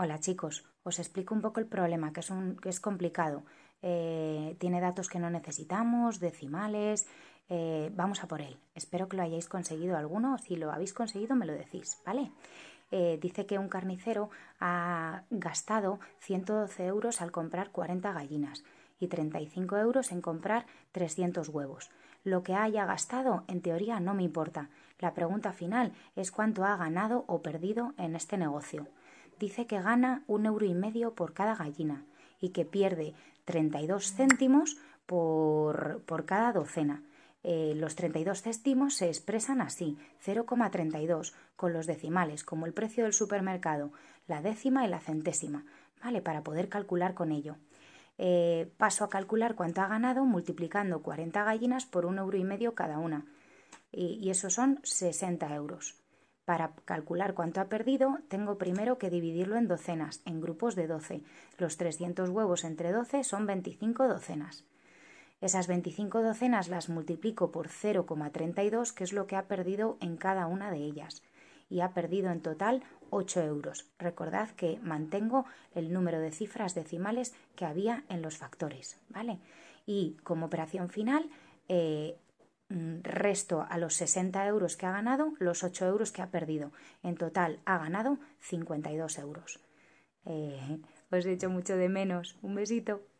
Hola chicos, os explico un poco el problema, que es, un, que es complicado. Eh, tiene datos que no necesitamos, decimales. Eh, vamos a por él. Espero que lo hayáis conseguido alguno. Si lo habéis conseguido, me lo decís, ¿vale? Eh, dice que un carnicero ha gastado 112 euros al comprar 40 gallinas y 35 euros en comprar 300 huevos. Lo que haya gastado, en teoría, no me importa. La pregunta final es cuánto ha ganado o perdido en este negocio dice que gana un euro y medio por cada gallina y que pierde 32 céntimos por, cada docena. Eh, los 32 céntimos se expresan así, 0,32, con los decimales, como el precio del supermercado, la décima y la centésima, ¿vale? Para poder calcular con ello. Eh, paso a calcular cuánto ha ganado multiplicando 40 gallinas por un euro y medio cada una. Y, y esos son 60 euros. Para calcular cuánto ha perdido, tengo primero que dividirlo en docenas, en grupos de 12. Los 300 huevos entre 12 son 25 docenas. Esas 25 docenas las multiplico por 0,32, que es lo que ha perdido en cada una de ellas. Y ha perdido en total 8 euros. Recordad que mantengo el número de cifras decimales que había en los factores, ¿vale? Y como operación final, eh, resto a los 60 euros que ha ganado los 8 euros que ha perdido. En total ha ganado 52 euros. Eh, os he hecho mucho de menos. Un besito.